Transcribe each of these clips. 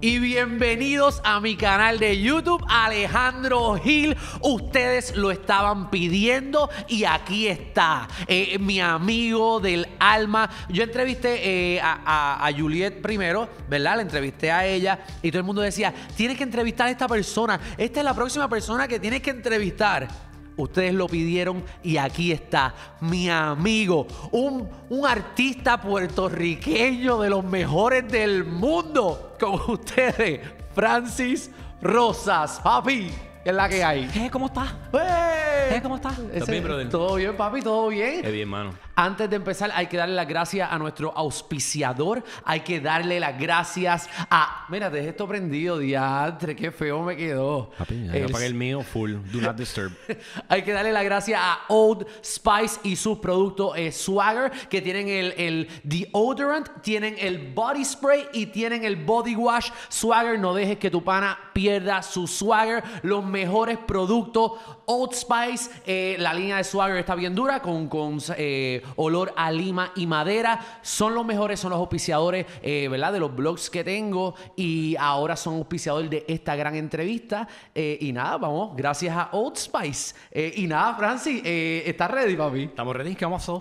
y bienvenidos a mi canal de YouTube Alejandro Gil. Ustedes lo estaban pidiendo y aquí está, eh, mi amigo del alma. Yo entrevisté eh, a, Juliet primero, ¿verdad? Le entrevisté a ella y todo el mundo decía, tienes que entrevistar a esta persona, esta es la próxima persona que tienes que entrevistar. Ustedes lo pidieron y aquí está mi amigo, un, un, artista puertorriqueño de los mejores del mundo, con ustedes, Francis Rosas. Papi, ¿qué es la que hay? ¿Qué? Eh, ¿Cómo estás? ¿Qué? Eh. Eh, ¿Cómo estás? ¿Todo bien, Todo bien, papi, todo bien. Qué bien, mano. Antes de empezar, hay que darle las gracias a nuestro auspiciador. Hay que darle las gracias a. Mira, dejé esto prendido, diantre, qué feo me quedó. el... el mío full. Do not disturb. hay que darle las gracias a Old Spice y sus productos eh, Swagger, que tienen el, el deodorant, tienen el body spray y tienen el body wash. Swagger, no dejes que tu pana pierda su swagger. Los mejores productos Old Spice. Eh, la línea de Swagger está bien dura, con, con eh, olor a lima y madera. Son los mejores, son los auspiciadores, eh, ¿verdad? De los blogs que tengo. Y ahora son auspiciadores de esta gran entrevista. y nada, vamos, gracias a Old Spice. y nada, Francis, ¿estás ready, papi? Estamos ready, ¿qué vamos a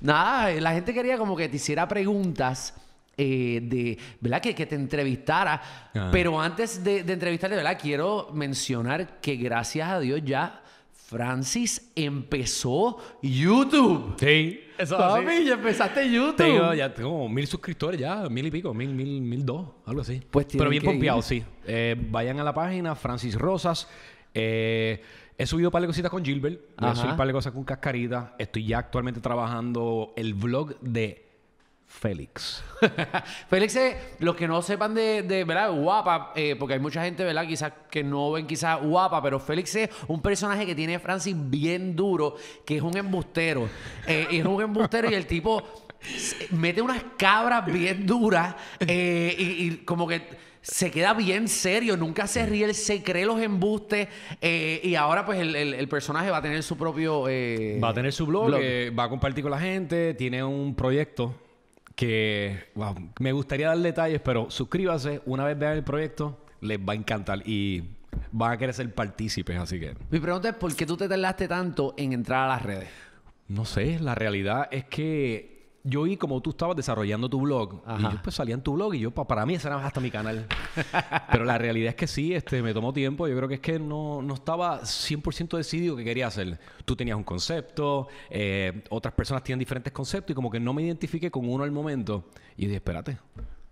Nada, la gente quería como que te hiciera preguntas. de, ¿verdad? Que, te entrevistara. Ah. Pero antes de, de entrevistarte, ¿verdad? Quiero mencionar que gracias a Dios ya Francis empezó YouTube. Sí. Eso es ya empezaste YouTube. Tengo, ya tengo mil suscriptores, ya, mil y pico, mil, mil, mil dos, algo así. Pues Pero bien pompeado, sí. Eh, vayan a la página, Francis Rosas. Eh, he subido un par de cositas con Gilbert. Voy eh, a subir un par de cosas con Cascarita. Estoy ya actualmente trabajando el vlog de Félix. Félix es, los que no sepan de, de ¿verdad? Guapa, eh, porque hay mucha gente, ¿verdad? Quizás que no ven quizás guapa, pero Félix es un personaje que tiene Francis bien duro, que es un embustero. Eh, es un embustero y el tipo mete unas cabras bien duras eh, y, como que se queda bien serio, nunca se ríe, se cree los embustes y ahora pues el, personaje va a tener su propio... va a tener su blog, va a compartir con la gente, tiene un proyecto que me gustaría dar detalles, pero suscríbase, una vez vean el proyecto, les va a encantar y van a querer ser partícipes, así que... Mi pregunta es, ¿por qué tú te tardaste tanto en entrar a las redes? No sé, la realidad es que yo vi como tú estabas desarrollando tu blog. Y yo pues salían en tu blog y yo, para mí, ese era hasta mi canal. Pero la realidad es que sí, este, me tomó tiempo. Yo creo que es que no, no estaba 100% decidido qué quería hacer. Tú tenías un concepto, eh, otras personas tienen diferentes conceptos y como que no me identifiqué con uno al momento. Y dije, espérate,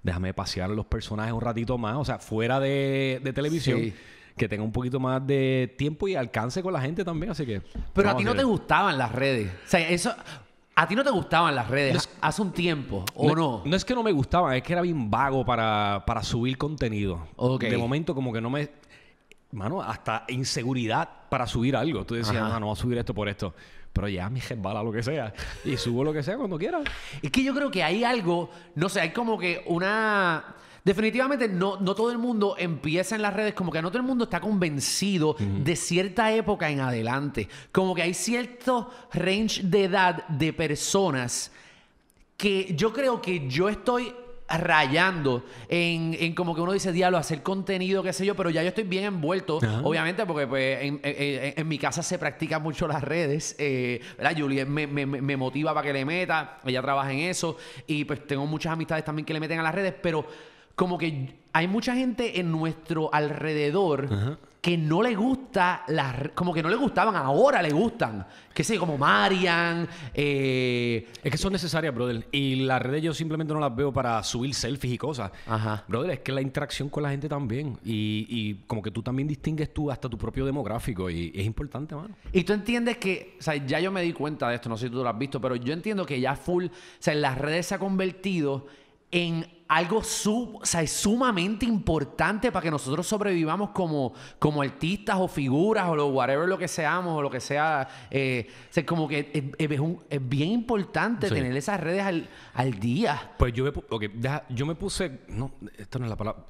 déjame pasear los personajes un ratito más, o sea, fuera de, de televisión. que tenga un poquito más de tiempo y alcance con la gente también, así que... Pero a ti no te gustaban las redes. O sea, eso... ¿A ti no te gustaban las redes hace un tiempo o no, no, es que no me gustaban, es que era bien vago para, subir contenido. De momento como que no me... Mano, hasta inseguridad para subir algo. Tú decías, ah, no, no voy a subir esto por esto. Pero ya mi bala lo que sea. Y subo lo que sea cuando quiera. Es que yo creo que hay algo, no sé, hay como que una definitivamente no, todo el mundo empieza en las redes, como que no todo el mundo está convencido de cierta época en adelante. Como que hay cierto range de edad de personas que yo creo que yo estoy rayando en, como que uno dice, diablo, hacer contenido, qué sé yo, pero ya yo estoy bien envuelto, obviamente, porque pues, en, mi casa se practican mucho las redes, eh, ¿verdad? me, me, motiva para que le meta, ella trabaja en eso, y pues tengo muchas amistades también que le meten a las redes, pero como que hay mucha gente en nuestro alrededor que no le gusta las como que no le gustaban ahora le gustan que sé como Marian eh, es que son necesarias brother y las redes yo simplemente no las veo para subir selfies y cosas Ajá. brother es que la interacción con la gente también y, como que tú también distingues tú hasta tu propio demográfico y, y es importante mano y tú entiendes que o sea ya yo me di cuenta de esto no sé si tú lo has visto pero yo entiendo que ya full o sea en las redes se ha convertido en algo sub, o sea, es sumamente importante para que nosotros sobrevivamos como, como artistas o figuras o lo, whatever lo que seamos o lo que sea. Eh, como que es, bien importante tener esas redes al, día. Pues yo me, yo me puse. No, esto no es la palabra.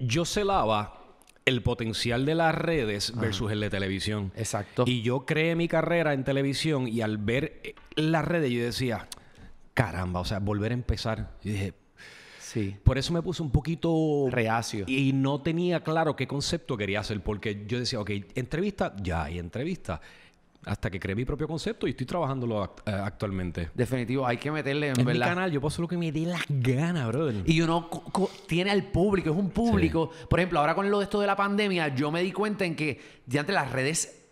Yo celaba el potencial de las redes versus el de televisión. Exacto. Y yo creé mi carrera en televisión y al ver eh, las redes yo decía, caramba, o sea, volver a empezar. Yo dije, por eso me puse un poquito... Reacio. Y no tenía claro qué concepto quería hacer, porque yo decía, ok, entrevista, ya hay entrevista. Hasta que creé mi propio concepto y estoy trabajándolo eh, actualmente. Definitivo, hay que meterle en, en verdad. canal, yo paso lo que me dé las ganas, brother. Y uno tiene al público, es un público. Por ejemplo, ahora con lo de esto de la pandemia, yo me di cuenta en que ya entre las redes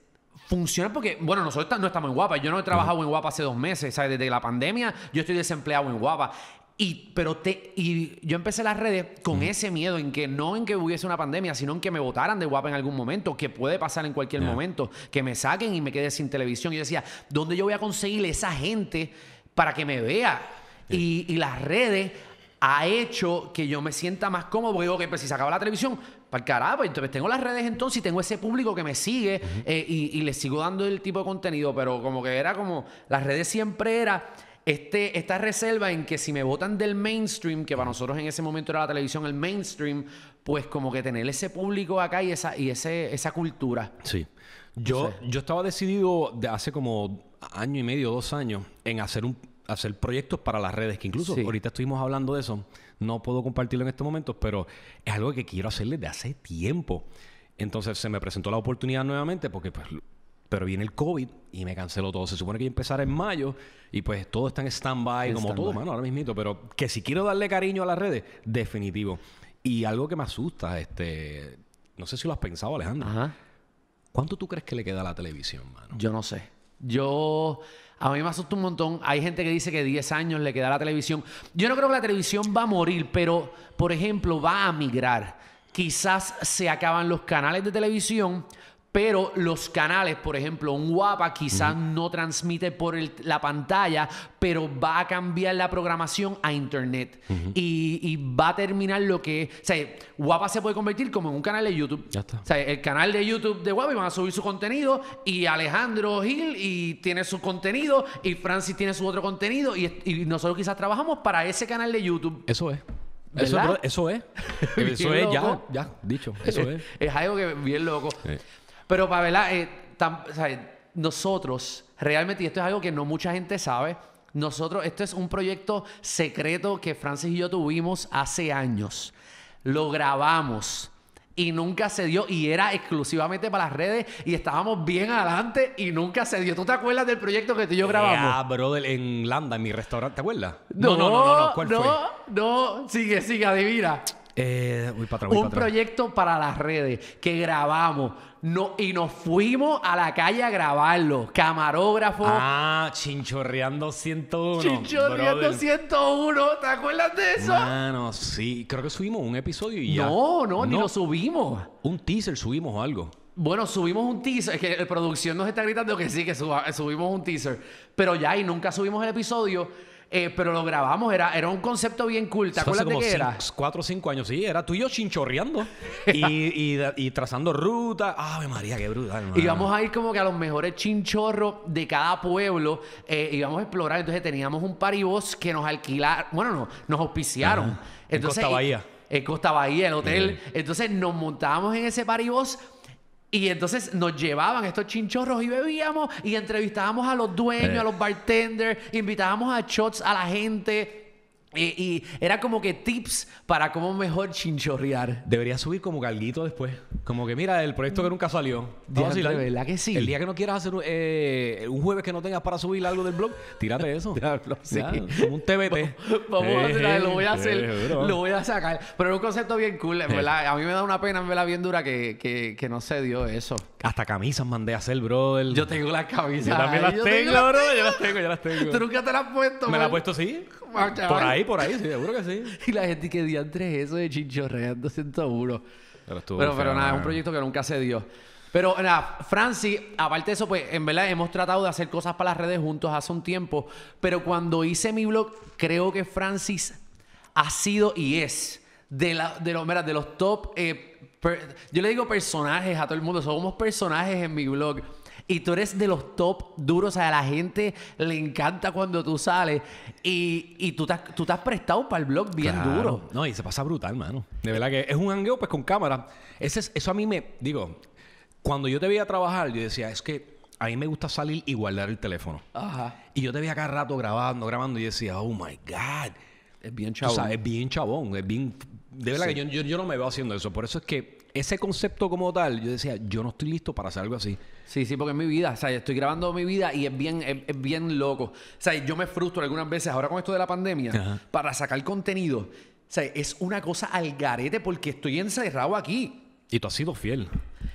funciona porque, bueno, nosotros no estamos en guapa. Yo no he trabajado en guapa hace dos meses, ¿sabes? Desde la pandemia, yo estoy desempleado en guapa. Y, pero te, y yo empecé las redes con ese miedo en que no en que hubiese una pandemia, sino en que me votaran de guapa en algún momento, que puede pasar en cualquier momento, que me saquen y me quede sin televisión. Y yo decía, ¿dónde yo voy a conseguir esa gente para que me vea? Y, las redes ha hecho que yo me sienta más cómodo, porque que pues si se acaba la televisión, para carajo, pues, entonces tengo las redes entonces y tengo ese público que me sigue eh, y, y le sigo dando el tipo de contenido, pero como que era como, las redes siempre era este, esta reserva en que si me votan del mainstream, que para nosotros en ese momento era la televisión, el mainstream, pues como que tener ese público acá y esa, y ese, esa cultura. Sí. Yo, yo estaba decidido de hace como año y medio, dos años, en hacer un hacer proyectos para las redes, que incluso ahorita estuvimos hablando de eso. No puedo compartirlo en estos momentos, pero es algo que quiero hacerle desde hace tiempo. Entonces se me presentó la oportunidad nuevamente porque pues, pero viene el COVID y me canceló todo. Se supone que iba a empezar en mayo y pues todo está en stand-by, como todo, mano, ahora mismito. Pero que si quiero darle cariño a las redes, definitivo. Y algo que me asusta, este, no sé si lo has pensado, Alejandro. ¿Cuánto tú crees que le queda a la televisión, mano? Yo no sé. Yo, a mí me asusta un montón. Hay gente que dice que 10 años le queda a la televisión. Yo no creo que la televisión va a morir, pero, por ejemplo, va a migrar. Quizás se acaban los canales de televisión, pero los canales, por ejemplo, un guapa quizás no transmite por la pantalla, pero va a cambiar la programación a internet y, va a terminar lo que, o sea, guapa se puede convertir como en un canal de YouTube. Ya está. O sea, el canal de YouTube de guapa y van a subir su contenido y Alejandro Gil y tiene su contenido y Francis tiene su otro contenido y, nosotros quizás trabajamos para ese canal de YouTube. Eso es. Eso, es. Eso es, ya, ya, dicho. Eso es. es algo que bien loco. Eh. Pero para eh, eh, nosotros realmente, y esto es algo que no mucha gente sabe, nosotros, esto es un proyecto secreto que Francis y yo tuvimos hace años. Lo grabamos y nunca se dio y era exclusivamente para las redes y estábamos bien adelante y nunca se dio. ¿Tú te acuerdas del proyecto que tú y yo grabamos? Ah, en Landa, en mi restaurante, ¿te acuerdas? No, no, no, no, no, no, no, sigue, sigue, adivina. Eh, un proyecto para las redes que grabamos no, y nos fuimos a la calle a grabarlo. Camarógrafo. Ah, Chinchorreando 101. Chinchorreando 101. ¿Te acuerdas de eso? Mano, sí. Creo que subimos un episodio y ya. No, no, ni lo subimos. Un teaser subimos o algo. Bueno, subimos un teaser. Es que la producción nos está gritando que sí, que subimos un teaser. Pero ya, y nunca subimos el episodio. Eh, pero lo grabamos, era, era un concepto bien cool. ¿Te acuerdas qué Cuatro o cinco años, sí, era tú y yo chinchorreando y, y, trazando rutas. ¡Ay, María, qué brutal! Íbamos a ir como que a los mejores chinchorros de cada pueblo eh, Íbamos a explorar. Entonces teníamos un paribos que nos alquilaron, bueno, no, nos auspiciaron. Entonces, en Costa Bahía. en Costa Bahía, el hotel. Entonces nos montábamos en ese paribos y entonces nos llevaban estos chinchorros y bebíamos y entrevistábamos a los dueños, eh. a los bartenders, invitábamos a shots a la gente. Y, era como que tips para cómo mejor chinchorrear. Debería subir como caldito después. Como que mira, el proyecto que nunca salió. De ¿verdad que sí? El día que no quieras hacer eh, un jueves que no tengas para subir algo del blog, tírate eso. sí. como un TBT. Vamos a hacer, lo voy a hacer, lo voy a sacar. Pero es un concepto bien cool, A mí me da una pena, me la bien dura que, que, no se dio eso. Hasta camisas mandé a hacer, bro. Yo tengo las camisas. Yo también las, tengo, bro. Yo las tengo, yo las tengo. ¿Tú nunca te las has puesto? ¿Me las has puesto, sí? Por ahí, por ahí, seguro que sí. y la gente que diantres eso de Chinchorreando 201 Pero, pero, pero nada, es un proyecto que nunca se dio. Pero nada, Francis, aparte de eso, pues en verdad hemos tratado de hacer cosas para las redes juntos hace un tiempo, pero cuando hice mi blog, creo que Francis ha sido y es de, la, de, los, de los top, eh, yo le digo personajes a todo el mundo, somos personajes en mi blog y tú eres de los top duros. O sea, a la gente le encanta cuando tú sales y, tú, te, tú te prestado para el blog bien duro. No, y se pasa brutal, mano. De verdad que es un hangueo pues con cámara. eso a mí me... Digo, cuando yo te veía trabajar, yo decía, es que a mí me gusta salir y guardar el teléfono. Ajá. Y yo te veía cada rato grabando, grabando y decía, oh my God. Es bien chabón. O sea, es bien chabón, es bien... De verdad que yo no me veo haciendo eso. Por eso es que ese concepto como tal, yo decía, yo no estoy listo para hacer algo así. Sí, sí, porque es mi vida. O sea, estoy grabando mi vida y es bien, es, bien loco. O sea, yo me frustro algunas veces ahora con esto de la pandemia para sacar contenido. O sea, es una cosa al garete porque estoy encerrado aquí. Y tú has sido fiel.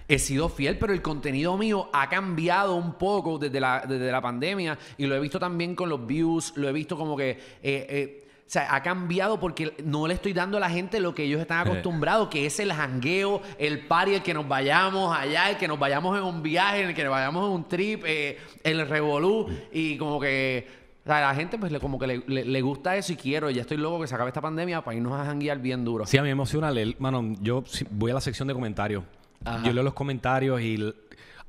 He sido fiel, pero el contenido mío ha cambiado un poco desde la, desde la pandemia y lo he visto también con los views, lo he visto como que... Eh, eh, o sea, ha cambiado porque no le estoy dando a la gente lo que ellos están acostumbrados, que es el jangueo, el party, el que nos vayamos allá, el que nos vayamos en un viaje, el que nos vayamos en un trip, eh, el revolú y como que... O sea, a la gente pues le, como que le, le, gusta eso y quiero, ya estoy loco que se acabe esta pandemia para irnos a janguear bien duro. Sí, a mí me emociona leer, mano, yo voy a la sección de comentarios. Yo leo los comentarios y...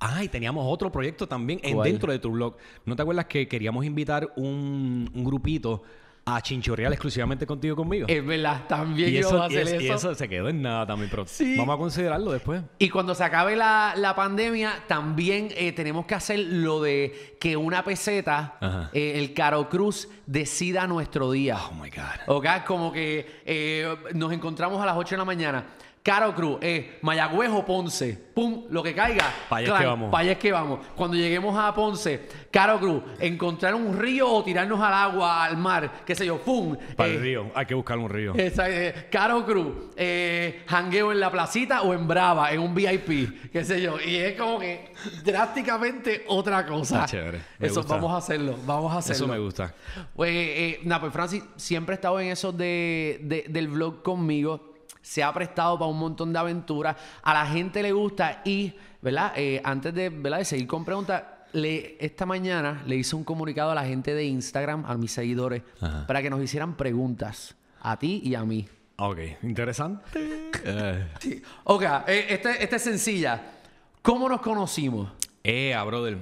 Ay, ah, teníamos otro proyecto también en, dentro de tu blog. ¿No te acuerdas que queríamos invitar un, un grupito a chinchorrear exclusivamente contigo conmigo. Es verdad, también yo a hacer eso. Y eso se quedó en nada también, pero vamos a considerarlo después. Y cuando se acabe la, pandemia, también eh, tenemos que hacer lo de que una peseta, eh, el Caro Cruz, decida nuestro día. Oh my God. ¿Ok? Como que eh, nos encontramos a las 8 de la mañana. Caro Cruz, eh, Mayagüez o Ponce, pum, lo que caiga. Para es que vamos. que vamos. Cuando lleguemos a Ponce, Caro Cruz, encontrar un río o tirarnos al agua, al mar, qué sé yo, pum. Para el eh, río, hay que buscar un río. Eh, Caro Cruz, eh, jangueo en la placita o en Brava, en un VIP, qué sé yo. Y es como que drásticamente otra cosa. Ah, chévere. eso, vamos a hacerlo, vamos a hacerlo. Eso me gusta. Pues, pues Francis siempre ha estado en eso del vlog conmigo se ha prestado para un montón de aventuras, a la gente le gusta y, ¿verdad? Eh, antes de, ¿verdad? de seguir con preguntas, le, esta mañana le hice un comunicado a la gente de Instagram, a mis seguidores, para que nos hicieran preguntas a ti y a mí. Ok, interesante. Ok, eh, este, esta es sencilla. ¿Cómo nos conocimos? Eh, ah, brother.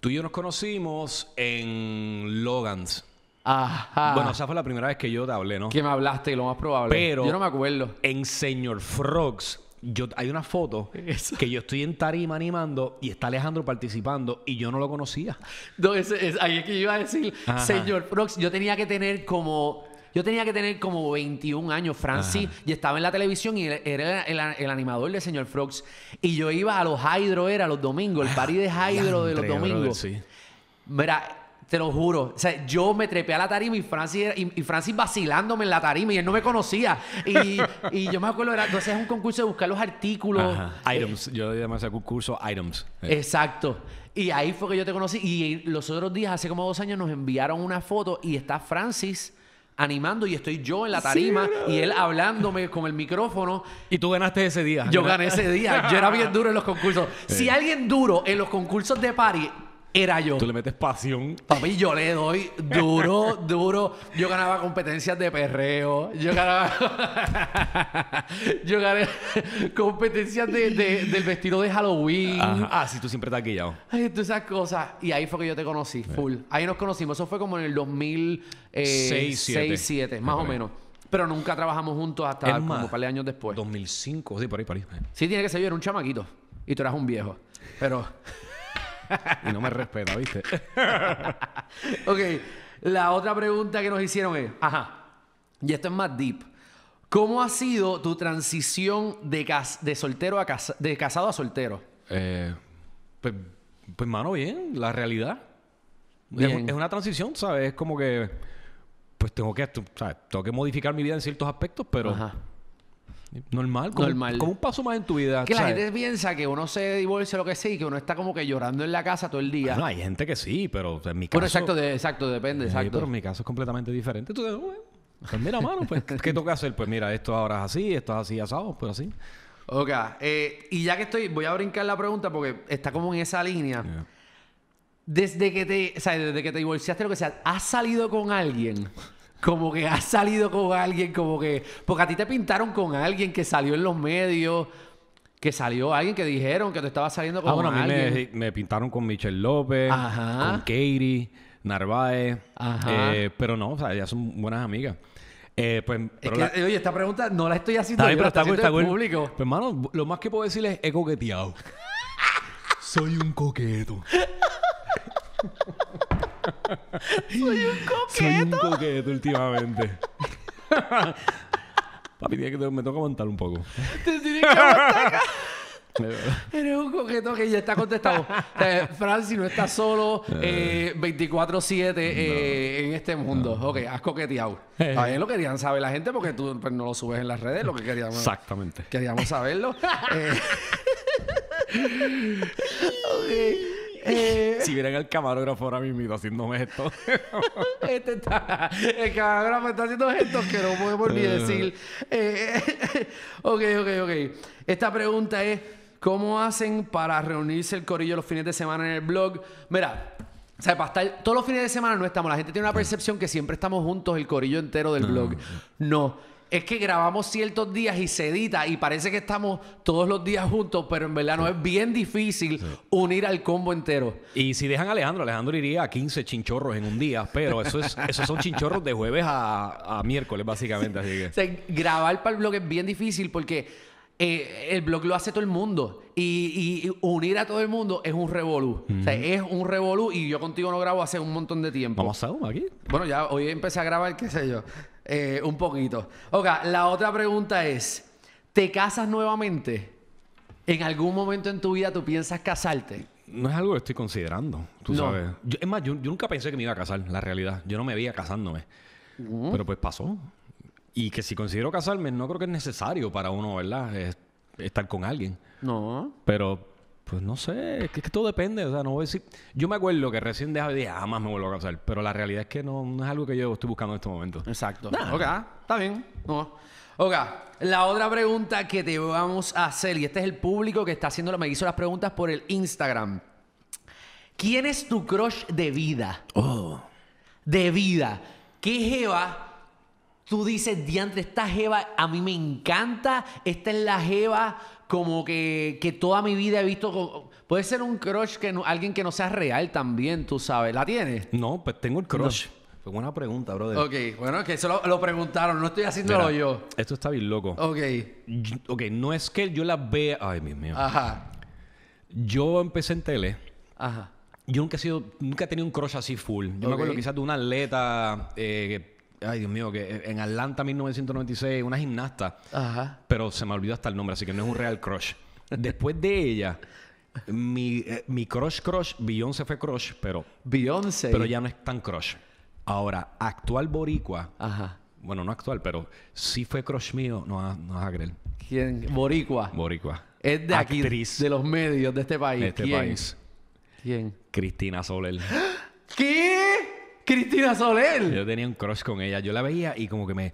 Tú y yo nos conocimos en Logan's. Bueno, esa fue la primera vez que yo te hablé, ¿no? Que me hablaste, lo más probable. Pero yo no me acuerdo. En Señor Frogs, hay una foto que yo estoy en tarima animando y está Alejandro participando y yo no lo conocía. Entonces, ahí es que iba a decir, Señor Frogs, yo tenía que tener como... Yo tenía que tener como 21 años, Francis, y estaba en la televisión y era el, animador de Señor Frogs. Y yo iba a los Hydro, era los domingos, el party de ah, Hydro de los domingos. sí. Mira, te lo juro. O sea, yo me trepé a la tarima y Francis, y, Francis vacilándome en la tarima y él no me conocía. Y, yo me acuerdo, era, entonces es un concurso de buscar los artículos. Eh, Items. Yo además ese concurso Items. Eh. Exacto. Y ahí fue que yo te conocí. Y los otros días, hace como dos años, nos enviaron una foto y está Francis animando y estoy yo en la tarima y él hablándome con el micrófono. Y tú ganaste ese día. Yo gané ese día. Yo era bien duro en los concursos. Si alguien duro en los concursos de París era yo. Tú le metes pasión. Papi, yo le doy duro, duro. Yo ganaba competencias de perreo. Yo ganaba. yo gané competencias del vestido de Halloween. Ah, sí, tú siempre te has guillado. Ay, esas cosas. Y ahí fue que yo te conocí, full. Ahí nos conocimos. Eso fue como en el 2006, 2007, eh, más o menos. Pero nunca trabajamos juntos hasta como un par de años después. 2005, sí, por ahí, por ahí. Sí, tiene que ser yo, era un chamaquito. Y tú eras un viejo. Pero. y no me respeta, ¿viste? ok, la otra pregunta que nos hicieron es, ajá, y esto es más deep. ¿Cómo ha sido tu transición de, de soltero a casa de casado a soltero? Eh, pues, pues, mano, bien, la realidad. Es, una transición, ¿sabes? Es como que, pues tengo que, tengo que modificar mi vida en ciertos aspectos, pero... Ajá Normal, como, un paso más en tu vida. Que la gente piensa que uno se divorcia lo que sea y que uno está como que llorando en la casa todo el día. No, hay gente que sí, pero en mi caso. exacto, exacto, depende, exacto. Pero en mi caso es completamente diferente. Tú pues mira, mano, pues, ¿qué toca hacer? Pues mira, esto ahora es así, esto es así asado, pues así. Ok, eh, y ya que estoy, voy a brincar la pregunta porque está como en esa línea. Desde que te, o desde que te divorciaste, lo que sea, ¿has salido con alguien? como que has salido con alguien, como que. Porque a ti te pintaron con alguien que salió en los medios, que salió alguien que dijeron que te estaba saliendo ah, con alguien. me, pintaron con Michelle López, con Katie, Narváez. Ajá. Eh, pero no, o sea, ellas son buenas amigas. Eh, pues, Oye, esta pregunta no la estoy haciendo en pero está, público. Pero pues, hermano, lo más que puedo decirles es he coqueteado. Soy un coqueto. Soy un coqueto. Soy un coqueto últimamente. Papi, que me toca aguantar un poco. Te que eh, Eres un coqueto que ya está contestado. Francis no estás solo 24-7 eh. Eh, en este mundo. Ok, has coqueteado. También lo querían saber la gente porque tú pues, no lo subes en las redes, lo que queríamos. Exactamente. Queríamos saberlo. Eh, si vieran al camarógrafo ahora mismo haciéndome esto. este está, el camarógrafo está haciendo gestos que no podemos ni eh. decir. Eh, ok, ok, ok. Esta pregunta es: ¿cómo hacen para reunirse el corillo los fines de semana en el blog? Mira. O sea, todos los fines de semana no estamos. La gente tiene una percepción que siempre estamos juntos, el corillo entero del ah. blog. No es que grabamos ciertos días y se edita y parece que estamos todos los días juntos, pero en verdad no es bien difícil unir al combo entero. Y si dejan a Alejandro, Alejandro iría a 15 chinchorros en un día, pero eso esos son chinchorros de jueves a, a miércoles, básicamente. Así grabar para el blog es bien difícil porque. Eh, el blog lo hace todo el mundo. Y, unir a todo el mundo es un revolú. O sea, es un revolú y yo contigo no grabo hace un montón de tiempo. ¿Vamos a aquí? Bueno, ya hoy empecé a grabar, qué sé yo. Eh, un poquito. Ok, la otra pregunta es, ¿te casas nuevamente? ¿En algún momento en tu vida tú piensas casarte? No es algo que estoy considerando, tú sabes. es más, yo, nunca pensé que me iba a casar, la realidad. Yo no me veía casándome. Uh. Pero pues pasó. Y que si considero casarme, no creo que es necesario para uno, ¿verdad? estar con alguien. No. Pero pues no sé, es que, todo depende. O sea, no voy a decir. Yo me acuerdo que recién dejaba y dije, ah, jamás me vuelvo a casar. Pero la realidad es que no, es algo que yo estoy buscando en este momento. Exacto. Ok, ah, está bien. No. Ok, la otra pregunta que te vamos a hacer, y este es el público que está haciendo, me hizo las preguntas por el Instagram. ¿Quién es tu crush de vida? Oh. De vida. ¿Qué jeva tú dices, diantre, esta jeva a mí me encanta, esta es la jeva como que, toda mi vida he visto. puede ser un crush que alguien que no sea real también, tú sabes. ¿La tienes? No, pues tengo el crush. Fue buena pregunta, brother. Ok, bueno, es que eso lo, preguntaron, no estoy haciéndolo yo. Esto está bien loco. Ok. ok, no es que yo la vea. Ay, Dios mío. Ajá. Yo empecé en tele. Ajá. Yo nunca he sido, nunca he tenido un crush así full. Yo me acuerdo quizás de un atleta eh, ay Dios mío, que en Atlanta 1996, una gimnasta, Ajá. pero se me olvidó hasta el nombre, así que no es un real crush. Después de ella, mi, eh, mi crush crush, Beyoncé fue crush, pero... Beyoncé. Pero ya no es tan crush. Ahora, actual boricua, Ajá. bueno, no actual, pero sí fue crush mío, no, vas- no a ¿Quién? Boricua. boricua. Es de Actriz de los medios de este país. de este ¿Quién? país. ¿Quién? Cristina Soler. ¿Qué? Cristina Soler. Yo tenía un crush con ella. Yo la veía y como que me.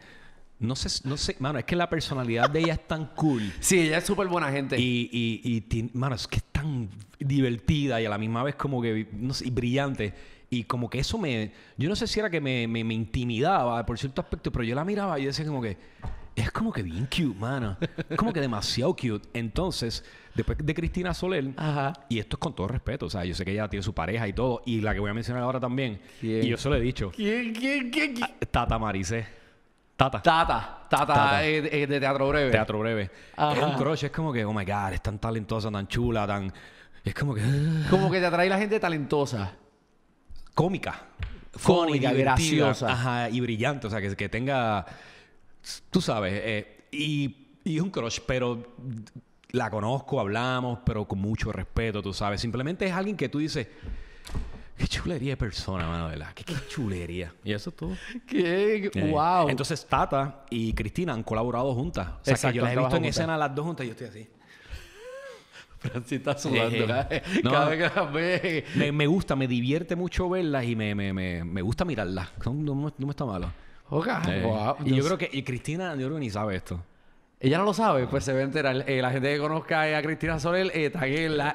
No sé, no sé, mano, es que la personalidad de ella es tan cool. Sí, ella es súper buena gente. Y, y, y mano, es que es tan divertida y a la misma vez como que, no sé, y brillante. Y como que eso me, yo no sé si era que me, me, me intimidaba por cierto aspecto, pero yo la miraba y decía como que, es como que bien cute, mano. Como que demasiado cute. Entonces, después de Cristina Soler, Ajá. y esto es con todo respeto, o sea, yo sé que ella tiene su pareja y todo, y la que voy a mencionar ahora también, y yo se lo he dicho. ¿Quién, quién, quién, ah, Tata Marice. Tata. Tata. Tata, de Teatro Breve. Teatro Breve. Es un crush, es como que, oh my God, es tan talentosa, tan chula, tan... Es como que... Como que te atrae la gente talentosa. Cómica. Cómica, graciosa. Ajá, y brillante. O sea, que tenga tú sabes, eh, y, es un crush, pero la conozco, hablamos, pero con mucho respeto, tú sabes. Simplemente es alguien que tú dices, qué chulería de persona, mano, ¿verdad? Qué, qué chulería. Y eso es todo. Qué eh, Entonces Tata y Cristina han colaborado juntas. O sea, Exacto, que yo las he visto en escena las dos juntas y yo estoy así. Francis está sudando. ¿eh? Me, gusta, me divierte mucho verlas y me, me, me gusta mirarlas. No, no me está malo. Y yo creo que y Cristina, yo creo ni sabe esto. Ella no lo sabe, pues se va a enterar. Eh, la gente que conozca a Cristina Sorel, eh,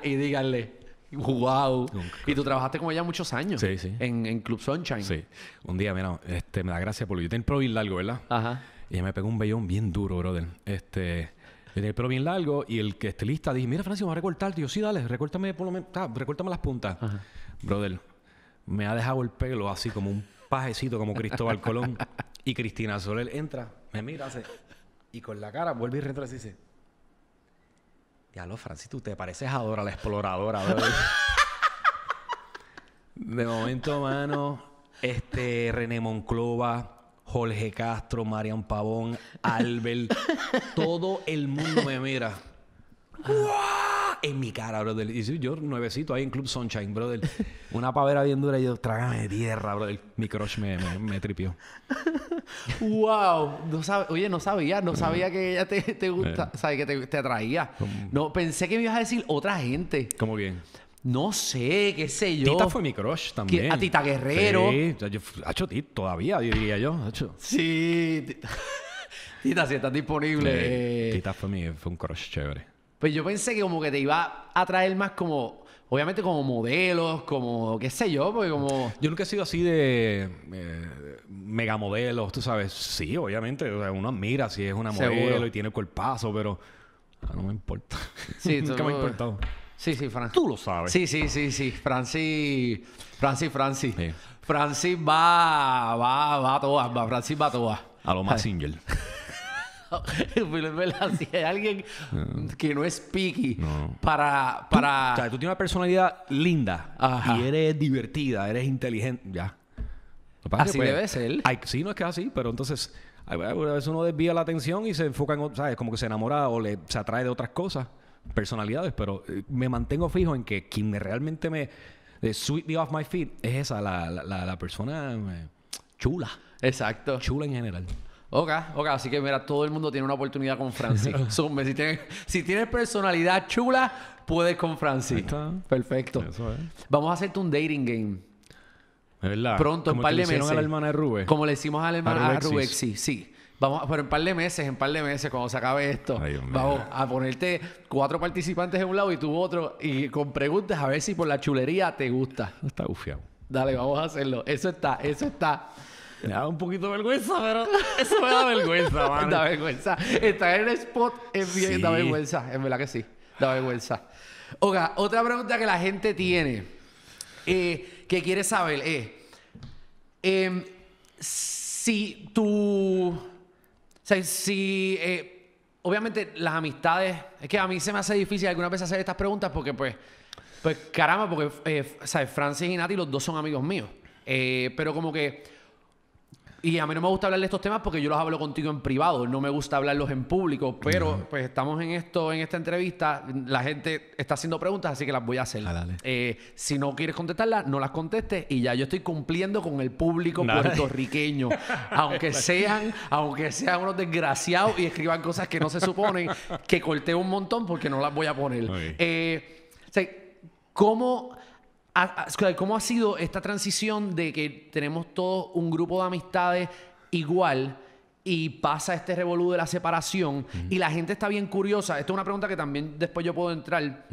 y díganle. Wow. Y tú trabajaste con ella muchos años. Sí, sí. En, Club Sunshine. Sí. Un día, mira, este, me da gracia porque yo tenía el pro bien largo, ¿verdad? Ajá. Y ella me pegó un vellón bien duro, brother. Este, tenía el pro bien largo y el que estilista dije, mira, Francisco, vamos a recortar. yo, sí, dale, recórtame por lo menos, las puntas. Brother, me ha dejado el pelo así como un pajecito como Cristóbal Colón. y Cristina Soler entra, me mira, y con la cara vuelve y reentra y dice: Diablo, Francis, tú te pareces a la exploradora, De momento, mano, este René Monclova. Jorge Castro, Marian Pavón, Albert, todo el mundo me mira en mi cara, brother. Y yo nuevecito ahí en Club Sunshine, brother. Una pavera bien dura y yo, trágame tierra, brother. Mi crush me, tripió. ¡Wow! oye, no sabía, no sabía que ella te, gusta, eh. que te, atraía. No, pensé que me ibas a decir otra gente. ¿Cómo bien? No sé, qué sé yo. Tita fue mi crush también. A Tita Guerrero. Sí, yo, hecho Tita todavía, diría yo. Sí, Tita, si estás disponible. Tita fue, mi, fue un crush chévere. Pues yo pensé que como que te iba a traer más como, obviamente como modelos, como qué sé yo, porque como... Yo nunca he sido así de eh, ...mega modelos, tú sabes. Sí, obviamente, uno admira si es una modelo y tiene el cuerpazo, pero no me importa. Sí, nunca me ha importado. Sí, sí, Francis. Tú lo sabes. Sí, sí, sí, sí. Francis, Francis, Francis. Francis va, va, va a todas, Francis va a A lo más single. si hay pues, pues, alguien que no es picky para... para... Tú, tienes una personalidad linda y eres divertida, eres inteligente, ya. Así pues, debe ser. sí, no es que así, pero entonces... A veces uno desvía la atención y se enfoca en, ¿sabes? Como que se enamora o le, se atrae de otras cosas, personalidades, pero eh, me mantengo fijo en que quien me realmente me, de eh, Me Off My Feet es esa, la, la, la persona eh, chula. Exacto. Chula en general. Ok, ok, así que mira, todo el mundo tiene una oportunidad con Francis. si, tienes, personalidad chula, puedes con Francis. Perfecto. Vamos a hacerte un dating game. Es verdad. Pronto, en un par de meses. Como le hicimos a la hermana a sí. Vamos, pero en par de meses, en par de meses, cuando se acabe esto, vamos a ponerte cuatro participantes en un lado y tú otro, y con preguntas a ver si por la chulería te gusta. Está gufiado. Dale, vamos a hacerlo. Eso está, eso está. Me da un poquito de vergüenza, pero eso me da vergüenza, mano. Da vergüenza. Estar en el spot es bien, da vergüenza. es verdad que sí. Da vergüenza. Oiga, otra pregunta que la gente tiene eh, que quiere saber es: eh, em, si tú. O sea, si. Eh, obviamente, las amistades. Es que a mí se me hace difícil alguna vez hacer estas preguntas porque, pues. Pues caramba, porque, ¿sabes? Francis y Nati, los dos son amigos míos. pero como que y a mí no me gusta hablar de estos temas porque yo los hablo contigo en privado, no me gusta hablarlos en público, pero pues estamos en esto, en esta entrevista, la gente está haciendo preguntas, así que las voy a hacer. Ah, eh, si no quieres contestarlas, no las contestes y ya yo estoy cumpliendo con el público puertorriqueño, aunque sean, aunque sean unos desgraciados y escriban cosas que no se suponen, que corté un montón porque no las voy a poner. Eh, ¿cómo ¿Cómo ha sido esta transición de que tenemos todos un grupo de amistades igual y pasa este revolú de la separación y la gente está bien curiosa? Esta es una pregunta que también después yo puedo entrar.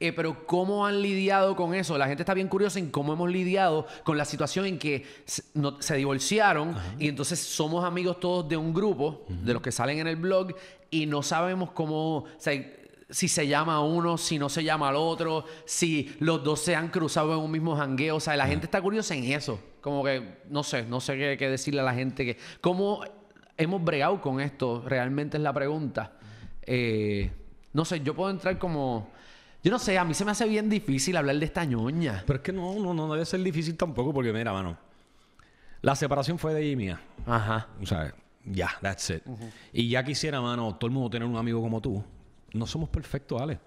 Eh, pero ¿cómo han lidiado con eso? La gente está bien curiosa en cómo hemos lidiado con la situación en que se, divorciaron y entonces somos amigos todos de un grupo, de los que salen en el blog, y no sabemos cómo si se llama uno, si no se llama al otro, si los dos se han cruzado en un mismo jangueo. O sea, la gente está curiosa en eso. Como que, no sé, no sé qué, decirle a la gente. Que, ¿Cómo hemos bregado con esto? Realmente es la pregunta. Eh, no sé, yo puedo entrar como... Yo no sé, a mí se me hace bien difícil hablar de esta ñoña. Pero es que no, no, no debe ser difícil tampoco porque, mira, mano, la separación fue de ella y mía. Ajá. O sea, ya, that's it. Y ya quisiera, mano, todo el mundo tener un amigo como tú no somos perfectos, Ale.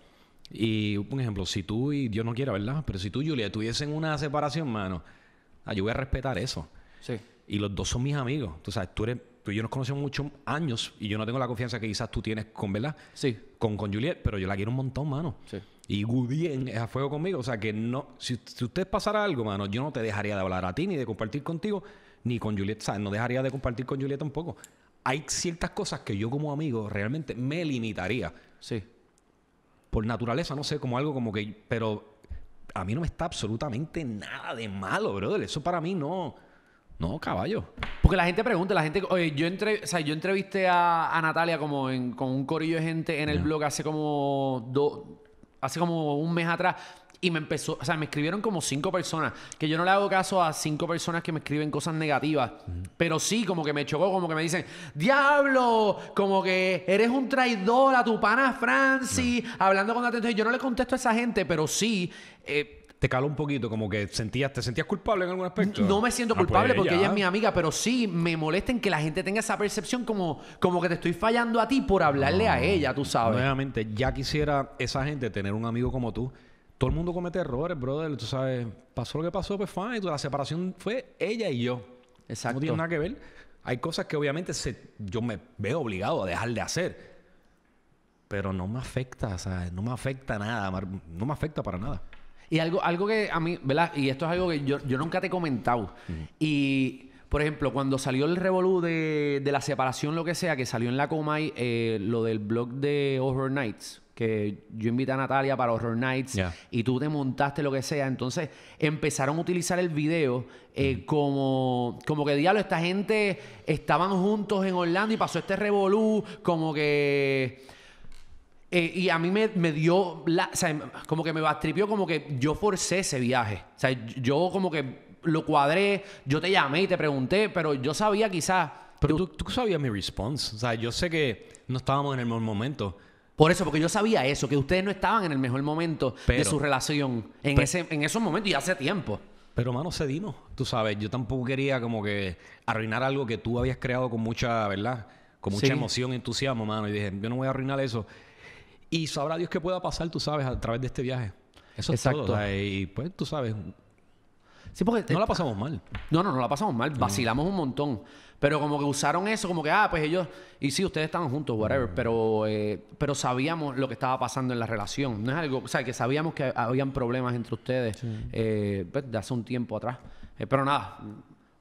Y un ejemplo, si tú y Dios no quiera, ¿verdad? Pero si tú y Julia tuviesen una separación, mano, ah, yo voy a respetar eso. Sí. Y los dos son mis amigos. Tú sabes, tú eres, y yo nos conocemos muchos años y yo no tengo la confianza que quizás tú tienes con, ¿verdad? Sí. Con, con Juliet, pero yo la quiero un montón, mano. Sí. Y Gudien es a fuego conmigo. O sea que no, si, si usted pasara algo, mano, yo no te dejaría de hablar a ti, ni de compartir contigo, ni con Juliet. O no dejaría de compartir con Juliet tampoco. Hay ciertas cosas que yo como amigo realmente me limitaría. Sí. Por naturaleza, no sé, como algo como que. Pero a mí no me está absolutamente nada de malo, brother. Eso para mí no. No, caballo. Porque la gente pregunta, la gente. Oye, yo, entre, o sea, yo entrevisté a, Natalia como en, con un corillo de gente en el blog hace como. dos... hace como un mes atrás y me empezó, o sea, me escribieron como cinco personas. Que yo no le hago caso a cinco personas que me escriben cosas negativas. Pero sí, como que me chocó, como que me dicen, diablo, como que eres un traidor a tu pana Francis, hablando con atención. Yo no le contesto a esa gente, pero sí. Eh, te caló un poquito, como que sentías, te sentías culpable en algún aspecto. No me siento ah, pues culpable porque ella es mi amiga, pero sí me molesta que la gente tenga esa percepción como, como que te estoy fallando a ti por hablarle a ella, tú sabes. Nuevamente, ya quisiera esa gente tener un amigo como tú todo el mundo comete errores, brother. Tú sabes, pasó lo que pasó, pues fine. La separación fue ella y yo. Exacto. No tiene nada que ver. Hay cosas que obviamente se, yo me veo obligado a dejar de hacer. Pero no me afecta, ¿sabes? No me afecta nada. No me afecta para nada. Y algo, algo que a mí, ¿verdad? Y esto es algo que yo, nunca te he comentado. Y, por ejemplo, cuando salió el revolú de, de, la separación, lo que sea, que salió en la Comay, eh, lo del blog de Overnights, que yo invité a Natalia para Horror Nights y tú te montaste lo que sea. Entonces empezaron a utilizar el video eh, mm. como, como que diablo, esta gente estaban juntos en Orlando y pasó este revolú, como que... Eh, y a mí me, me dio, o sea, como que me bastripió, como que yo forcé ese viaje. O sea, yo como que lo cuadré, yo te llamé y te pregunté, pero yo sabía quizás... Pero tú, tú sabías mi response. O sea, yo sé que no estábamos en el mejor momento, por eso, porque yo sabía eso, que ustedes no estaban en el mejor momento de su relación en, ese, en esos momentos y hace tiempo. Pero, mano, cedimos. Tú sabes, yo tampoco quería como que arruinar algo que tú habías creado con mucha, ¿verdad? Con mucha emoción, entusiasmo, mano. Y dije, yo no voy a arruinar eso. Y sabrá Dios que pueda pasar, tú sabes, a través de este viaje. Eso es todo. y pues, tú sabes, Sí, No la pasamos mal. No, no, no la pasamos mal. Vacilamos un montón. Pero como que usaron eso, como que, ah, pues ellos. Y sí, ustedes estaban juntos, whatever. Pero, eh, pero sabíamos lo que estaba pasando en la relación. No es algo. O sea, que sabíamos que habían problemas entre ustedes eh, pues, de hace un tiempo atrás. Eh, pero nada,